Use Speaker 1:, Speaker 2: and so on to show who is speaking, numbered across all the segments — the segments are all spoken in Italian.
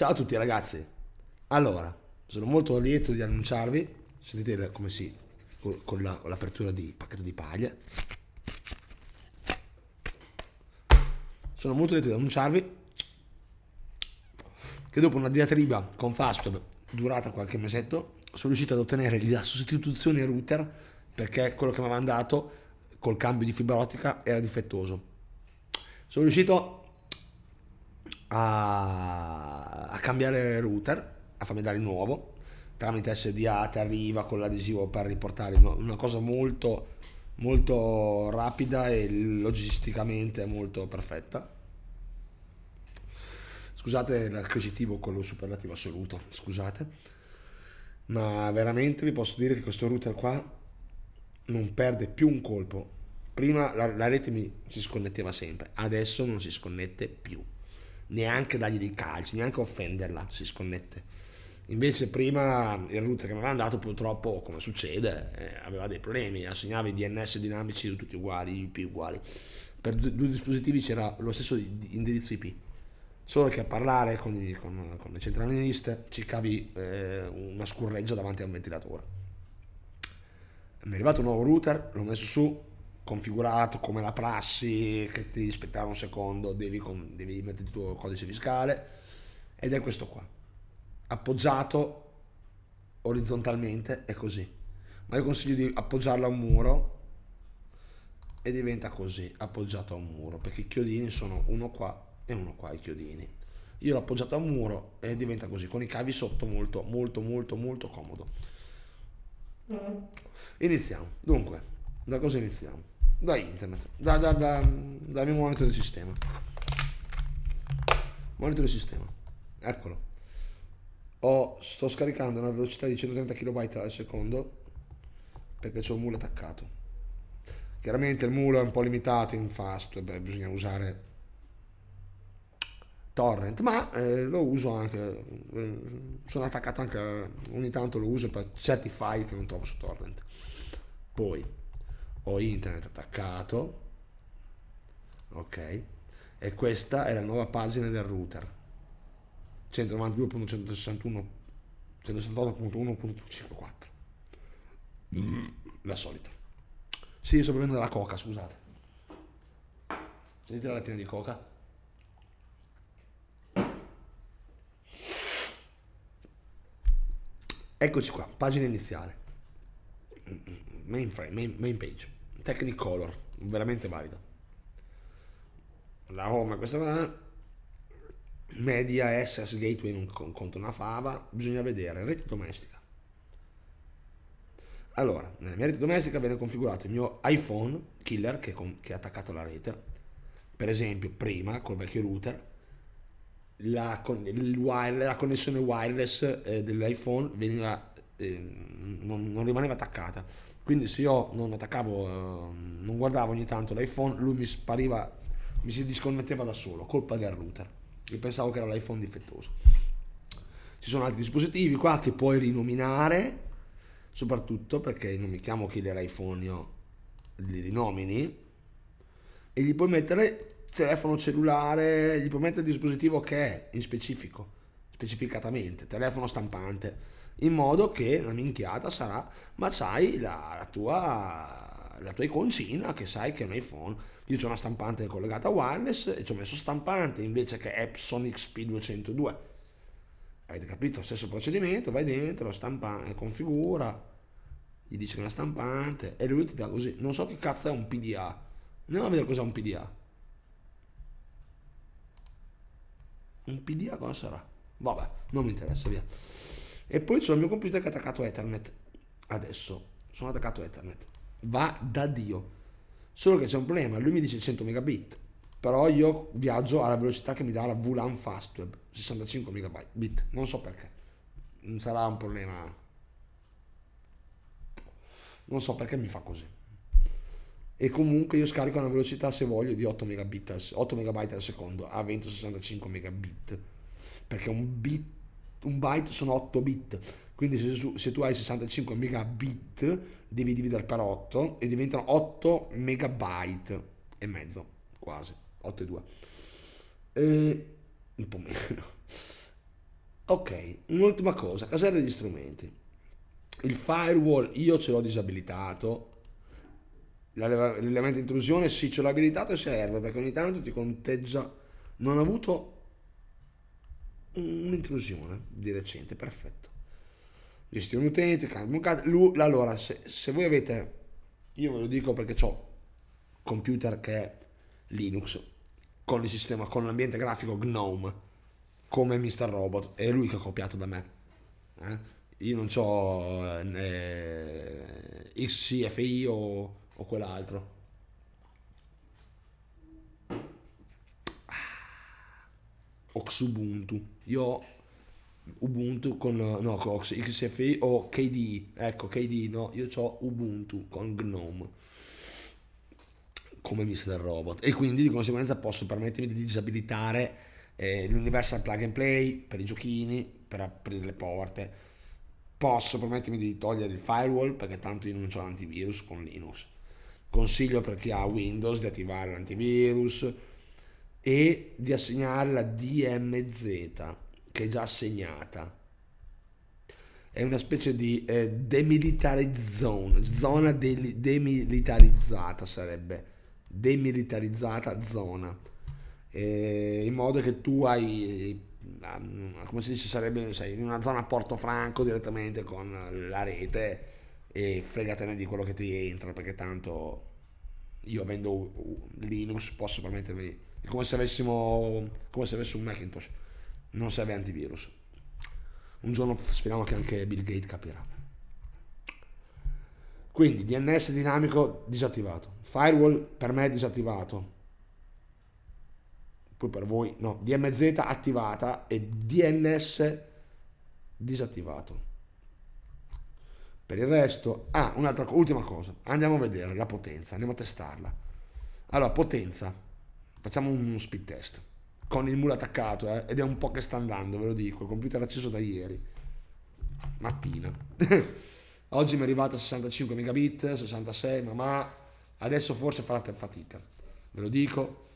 Speaker 1: Ciao a tutti ragazzi, allora sono molto lieto di annunciarvi, sentite come si, con, l'apertura la, di pacchetto di paglia, sono molto lieto di annunciarvi che dopo una diatriba con Fastweb durata qualche mesetto sono riuscito ad ottenere la sostituzione router perché quello che mi avevano dato col cambio di fibra ottica era difettoso. Sono riuscito a, a cambiare router, a farmi dare il nuovo, tramite SDA ti arriva con l'adesivo per riportare una cosa molto, molto rapida e logisticamente molto perfetta. Scusate l'acquisitivo con lo superlativo assoluto, scusate. Ma veramente vi posso dire che questo router qua non perde più un colpo. Prima la, la rete mi si sconnetteva sempre, adesso non si sconnette più neanche dargli dei calci, neanche offenderla, si sconnette. Invece prima il router che mi aveva andato purtroppo, come succede, eh, aveva dei problemi, assegnava i DNS dinamici tutti uguali, IP uguali. Per due dispositivi c'era lo stesso indirizzo IP, solo che a parlare con, i, con, con le centraliniste ci cavi eh, una scurreggia davanti a un ventilatore. Mi è arrivato un nuovo router, l'ho messo su, configurato come la prassi che ti aspettare un secondo, devi, con, devi mettere il tuo codice fiscale ed è questo qua, appoggiato orizzontalmente è così, ma io consiglio di appoggiarlo a un muro e diventa così, appoggiato a un muro, perché i chiodini sono uno qua e uno qua, i chiodini. Io l'ho appoggiato a un muro e diventa così, con i cavi sotto molto, molto, molto, molto comodo. Mm. Iniziamo. Dunque, da cosa iniziamo? da internet, da, da, da, dal mio monitor di sistema. Monitor di sistema, eccolo. Ho, sto scaricando una velocità di 130 kB al secondo perché c'è un mule attaccato. Chiaramente il mule è un po' limitato in fast, beh, bisogna usare torrent, ma eh, lo uso anche, eh, sono attaccato anche, ogni tanto lo uso per certi file che non trovo su torrent. Poi, ho internet attaccato ok e questa è la nuova pagina del router 192.161.168.1.54 mm. la solita sì sto bevendo della coca scusate sentite la lattina di coca eccoci qua pagina iniziale mainframe frame main, main page Technicolor, veramente valida. La Home, questa qua. Media SS Gateway non conta una fava, bisogna vedere, rete domestica. Allora, nella mia rete domestica viene configurato il mio iPhone killer che, con, che è attaccato alla rete. Per esempio, prima col vecchio router, la, con, wireless, la connessione wireless eh, dell'iPhone veniva, eh, non, non rimaneva attaccata, quindi se io non attaccavo, ehm, non guardavo ogni tanto l'iPhone, lui mi spariva, mi si disconnetteva da solo, colpa del router. Io pensavo che era l'iPhone difettoso. Ci sono altri dispositivi qua che puoi rinominare, soprattutto perché non mi chiamo chi iPhone, io li rinomini e gli puoi mettere telefono cellulare, gli puoi mettere il dispositivo che è in specifico, specificatamente, telefono stampante in modo che la minchiata sarà, ma c'hai la, la, tua, la tua iconcina che sai che è un iPhone. Io ho una stampante collegata wireless e ci ho messo stampante invece che Epson XP202. Avete capito? Stesso procedimento, vai dentro, stampa, eh, configura, gli dice che è una stampante e lui ti dà così. Non so che cazzo è un PDA. Andiamo a vedere cos'è un PDA. Un PDA cosa sarà? Vabbè, non mi interessa, via. E poi c'è il mio computer che è attaccato a Ethernet. Adesso sono attaccato a Ethernet. Va da Dio. Solo che c'è un problema, lui mi dice 100 megabit, però io viaggio alla velocità che mi dà la VLAN Fastweb, 65 megabit, non so perché. Non Sarà un problema. Non so perché mi fa così. E comunque io scarico a una velocità, se voglio, di 8 megabit al, 8 megabyte al secondo a 2065 megabit. Perché un bit un byte sono 8 bit, quindi se, se tu hai 65 megabit devi dividere per 8 e diventano 8 megabyte e mezzo, quasi, 8 e 2. E, eh, un po' meno. Ok, un'ultima cosa, casella degli strumenti. Il firewall io ce l'ho disabilitato. L'elemento intrusione sì, ce l'ho abilitato e serve perché ogni tanto ti conteggia. Non ho avuto un'intrusione di recente, perfetto. Gestione utente, cambio Lui, allora, se, se, voi avete, io ve lo dico perché ho computer che è Linux, con il sistema, con l'ambiente grafico GNOME, come Mr. Robot, è lui che ha copiato da me. Eh? Io non ho eh, XCFI o, o quell'altro Oxubuntu. Io ho Ubuntu con, no, con Ox, o KD, ecco KD, no, io ho Ubuntu con Gnome come Mr. Robot e quindi di conseguenza posso permettermi di disabilitare eh, l'Universal Plug and Play per i giochini, per aprire le porte, posso permettermi di togliere il firewall perché tanto io non ho l'antivirus con Linux. Consiglio per chi ha Windows di attivare l'antivirus, e di assegnare la DMZ che è già assegnata. È una specie di eh, zone, zona de- demilitarizzata sarebbe, demilitarizzata zona, eh, in modo che tu hai, ehm, come si dice, sarebbe sei in una zona a Porto Franco direttamente con la rete e fregatene di quello che ti entra, perché tanto io avendo Linux posso permettermi è come se avessimo come se avessi un Macintosh, non serve antivirus. Un giorno speriamo che anche Bill Gates capirà. Quindi DNS dinamico disattivato, firewall per me disattivato, poi per voi no, DMZ attivata e DNS disattivato. Per il resto, ah, un'altra ultima cosa, andiamo a vedere la potenza, andiamo a testarla. Allora, potenza Facciamo uno speed test con il muro attaccato eh? ed è un po' che sta andando, ve lo dico. Il computer acceso da ieri mattina. Oggi mi è arrivato a 65 megabit, 66, ma ma adesso forse farà fatica, ve lo dico.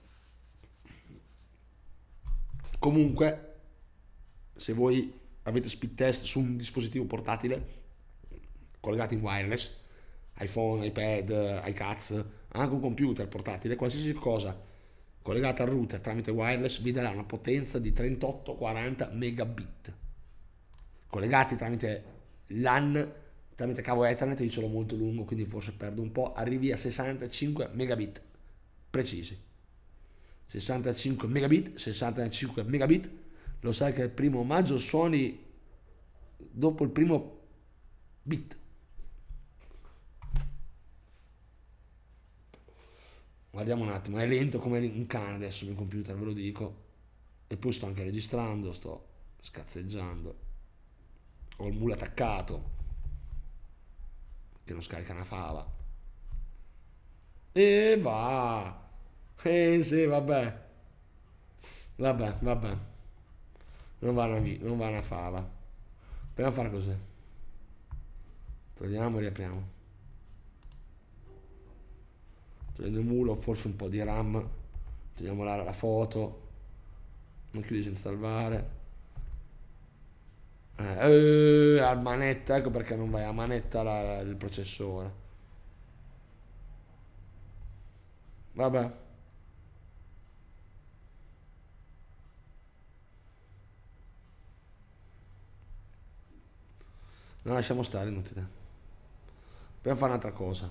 Speaker 1: Comunque, se voi avete speed test su un dispositivo portatile collegato in wireless, iPhone, iPad, iCats, anche un computer portatile, qualsiasi cosa collegata al router tramite wireless vi darà una potenza di 38-40 megabit. Collegati tramite LAN, tramite cavo Ethernet, io ce l'ho molto lungo, quindi forse perdo un po', arrivi a 65 megabit precisi. 65 megabit, 65 megabit, lo sai che il primo maggio suoni dopo il primo bit guardiamo un attimo, è lento come un cane adesso il computer, ve lo dico, e poi sto anche registrando, sto scazzeggiando, ho il mulo attaccato, che non scarica una fava, e va, e eh, sì, vabbè, vabbè, vabbè, non va una, non va una fava, proviamo a fare così, togliamo e riapriamo togliendo il mulo, forse un po' di RAM, togliamo la, la foto, non chiudi senza salvare. Eh, eh, a manetta, ecco perché non vai a manetta la, la, il processore. Vabbè. No, lasciamo stare, inutile. Dobbiamo fare un'altra cosa.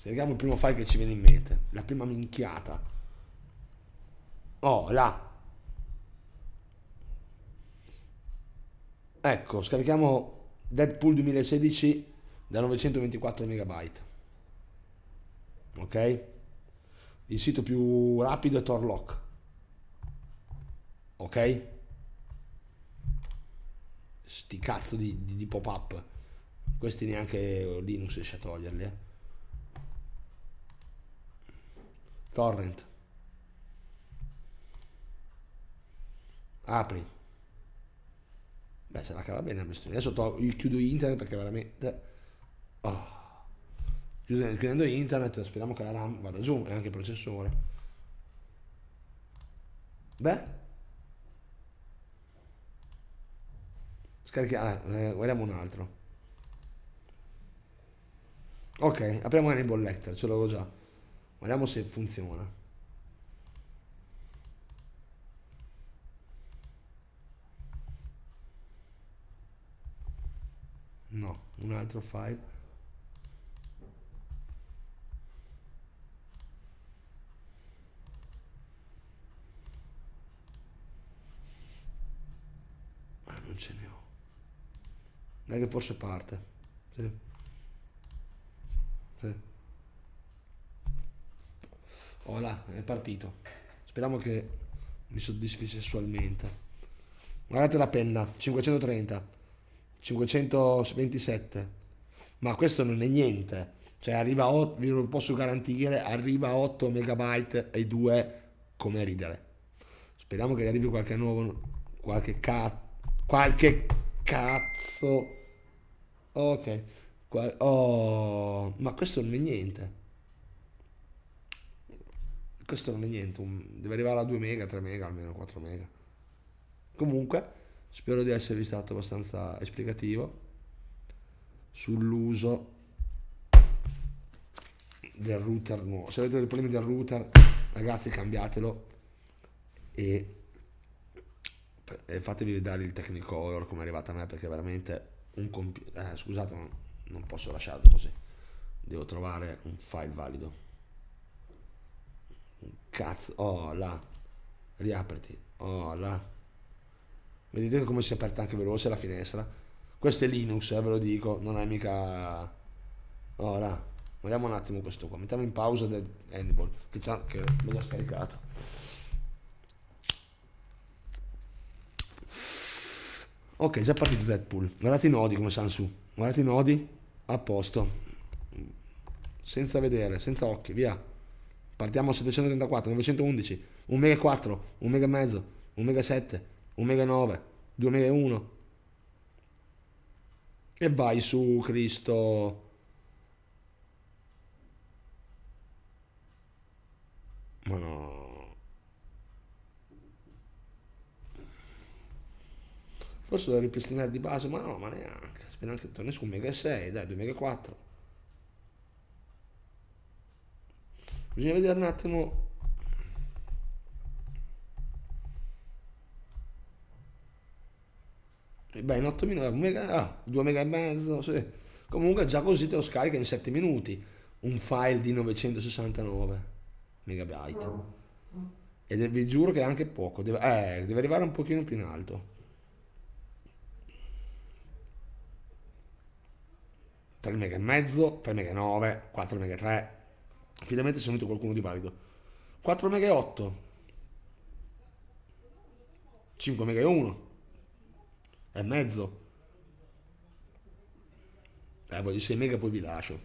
Speaker 1: Cerchiamo il primo file che ci viene in mente. La prima minchiata. Oh, là. Ecco, scarichiamo Deadpool 2016 da 924 MB. Ok? Il sito più rapido è Torlock. Ok? Sti cazzo di, di, di pop-up. Questi neanche Linux riesce a toglierli, eh. torrent apri beh se la cava bene adesso to- chiudo internet perché veramente oh. chiudendo internet speriamo che la RAM vada giù e anche il processore beh scarichiamo ah, eh, guardiamo un altro ok apriamo Enable Lecter ce l'avevo già Vediamo se funziona. No, un altro file. Ah, non ce ne ho. Dai che forse parte. Sì. Sì. Voilà, è partito. Speriamo che mi soddisfi sessualmente. Guardate la penna, 530, 527. Ma questo non è niente. Cioè arriva a 8, vi posso garantire, arriva a 8 megabyte e 2 come ridere. Speriamo che arrivi qualche nuovo, qualche cazzo, qualche cazzo. Ok. Oh, ma questo non è niente questo non è niente, un, deve arrivare a 2 mega, 3 mega, almeno 4 mega. Comunque, spero di esservi stato abbastanza esplicativo sull'uso del router nuovo. Se avete dei problemi del router, ragazzi, cambiatelo e, e fatevi vedere il Technicolor come è arrivato a me perché veramente un computer. Eh, scusate, ma non posso lasciarlo così. Devo trovare un file valido. Cazzo, oh là. Riapriti. Oh là. Vedete come si è aperta anche veloce la finestra? Questo è Linux, eh, ve lo dico, non è mica... Oh là. vediamo un attimo questo qua. Mettiamo in pausa del Handball, che, che l'ho già scaricato. Ok, già partito Deadpool. Guardate i nodi come stanno su. Guardate i nodi. A posto. Senza vedere, senza occhi, via. Partiamo a 734, 911, 1 mega 4, 1 mega mezzo, 1 mega 7, 1 mega 9, 2 mega 1. E vai su Cristo. Ma no. Forse devo ripristinare di base, ma no, ma neanche. Aspetta, torni su un mega 6, dai, 2 mega 4. Bisogna vedere un attimo E eh, beh in 8 minuti mega, ah, 2 mega e mezzo sì. comunque già così te lo scarica in 7 minuti un file di 969 megabyte e vi giuro che è anche poco deve, eh, deve arrivare un pochino più in alto 3 mega e mezzo 3 mega nove, 4 mega tre, Finalmente si è unito qualcuno di valido. 4 mega 8. 5 mega 1. E mezzo. Eh, voglio 6 mega poi vi lascio.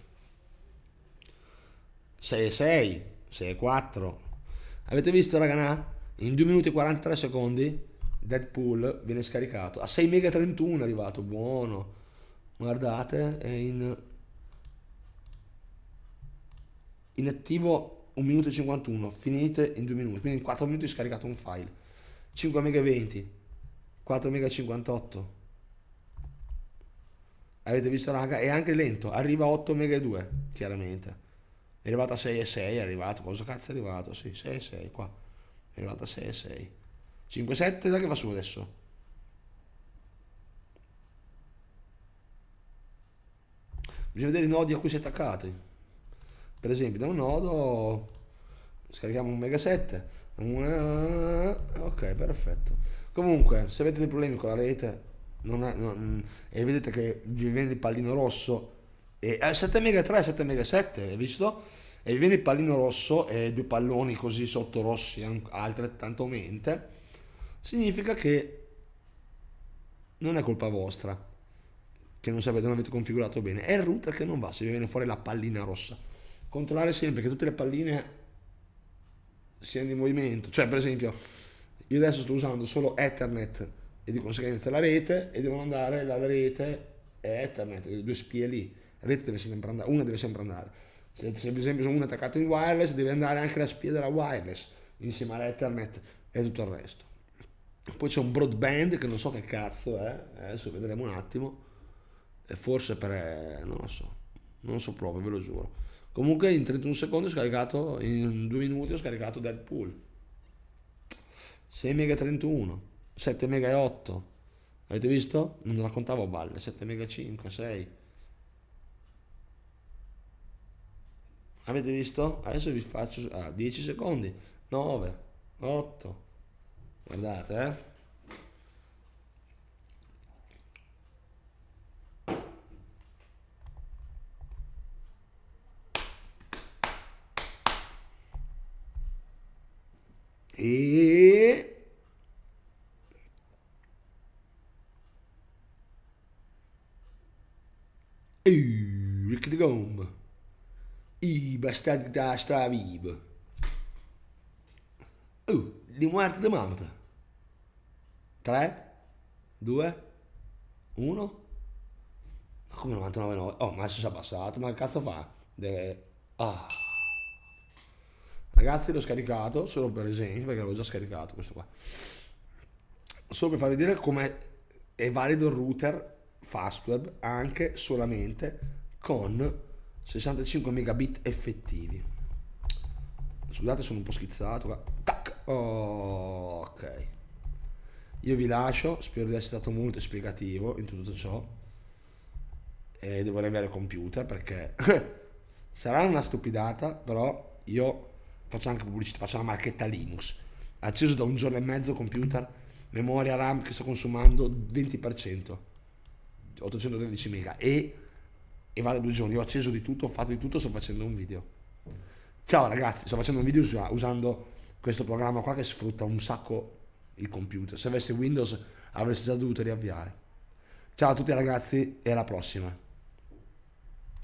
Speaker 1: 6 e 6. 6 e 4. Avete visto, raganà? In 2 minuti e 43 secondi Deadpool viene scaricato. A 6 mega 31 è arrivato, buono. Guardate, è in inattivo 1 minuto e 51, finite in 2 minuti, quindi in 4 minuti scaricato un file. 5 mega 20, 4 mega 58. Avete visto raga? È anche lento, arriva a 8 mega 2, chiaramente. È arrivato a 6 e 6, è arrivato, cosa cazzo è arrivato? Sì, 6 e 6 qua. È arrivato a 6 e 6. 5 7 dai che va su adesso. Bisogna vedere i nodi a cui si è attaccati per esempio da un nodo scarichiamo un mega 7 ok perfetto comunque se avete dei problemi con la rete è, non, e vedete che vi viene il pallino rosso e, eh, 7 mega 3 7 mega 7 hai visto e vi viene il pallino rosso e due palloni così sotto rossi altrettanto mente significa che non è colpa vostra che non sapete non avete configurato bene è il router che non va se vi viene fuori la pallina rossa controllare sempre che tutte le palline siano in movimento. Cioè, per esempio, io adesso sto usando solo Ethernet e di conseguenza la rete e devo andare la rete e Ethernet, le due spie lì. La rete deve sempre andare, una deve sempre andare. Se, se per esempio sono una attaccata in wireless, deve andare anche la spia della wireless insieme all'Ethernet e tutto il resto. Poi c'è un broadband che non so che cazzo è, eh, adesso vedremo un attimo. E forse per... Eh, non lo so, non lo so proprio, ve lo giuro Comunque in 31 secondi ho scaricato, in 2 minuti ho scaricato Deadpool. 6 mega 31, 7 mega 8. Avete visto? Non raccontavo balle, 7 mega 5, 6. Avete visto? Adesso vi faccio ah, 10 secondi, 9, 8. Guardate, eh. e Rick de Gom i bastardi da Straviv oh di Muerte di Mount 3 2 1 ma come 99 9? oh ma adesso si è abbassato ma che cazzo fa De... ah Ragazzi l'ho scaricato solo per esempio, perché l'avevo già scaricato questo qua. Solo per farvi vedere come è valido il router Fastweb anche solamente con 65 megabit effettivi. Scusate, sono un po' schizzato qua. Tac! Oh, ok. Io vi lascio, spero di essere stato molto spiegativo in tutto ciò. E dovrei avere il computer perché sarà una stupidata, però io faccio anche pubblicità, faccio la marchetta Linux, acceso da un giorno e mezzo computer, memoria RAM che sto consumando 20%, 813 mega e, e vado due giorni, ho acceso di tutto, ho fatto di tutto, sto facendo un video. Ciao ragazzi, sto facendo un video us- usando questo programma qua che sfrutta un sacco il computer, se avessi Windows avresti già dovuto riavviare. Ciao a tutti ragazzi e alla prossima.